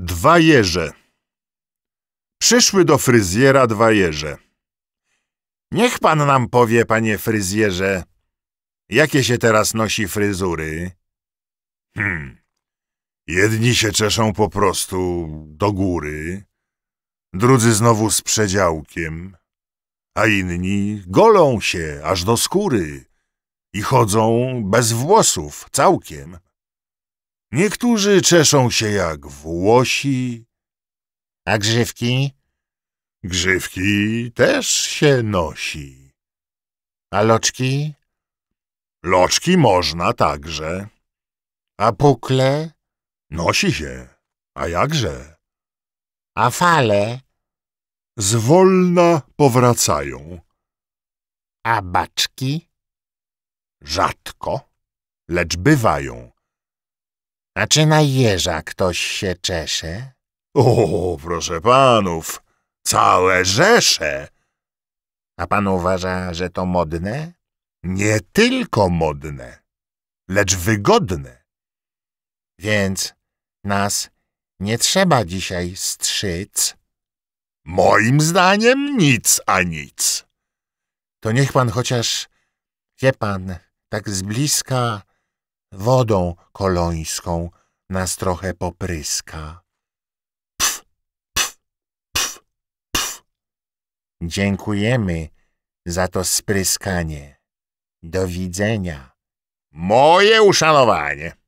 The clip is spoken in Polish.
Dwa jeże. Przyszły do fryzjera dwa jeże. Niech pan nam powie, panie fryzjerze, jakie się teraz nosi fryzury? Hmm. Jedni się czeszą po prostu do góry, drudzy znowu z przedziałkiem, a inni golą się aż do skóry i chodzą bez włosów całkiem. Niektórzy czeszą się jak Włosi. A grzywki? Grzywki też się nosi. A loczki? Loczki można także. A pukle? Nosi się. A jakże? A fale? Zwolna powracają. A baczki? Rzadko, lecz bywają. A czy na jeża ktoś się czesze? O, proszę panów, całe rzesze. A pan uważa, że to modne? Nie tylko modne, lecz wygodne. Więc nas nie trzeba dzisiaj strzyc. Moim zdaniem nic a nic. To niech pan chociaż, wie pan, tak z bliska wodą kolońską nas trochę popryska. Pf, pf, pf, pf. Dziękujemy za to spryskanie. Do widzenia. Moje uszanowanie.